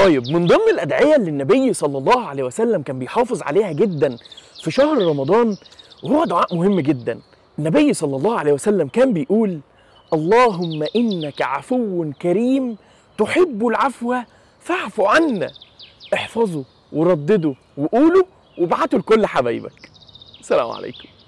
طيب من ضمن الأدعية اللي النبي صلى الله عليه وسلم كان بيحافظ عليها جدا في شهر رمضان وهو دعاء مهم جدا النبي صلى الله عليه وسلم كان بيقول اللهم إنك عفو كريم تحب العفو فاعف عنا احفظه وردده وقوله وابعته لكل حبايبك السلام عليكم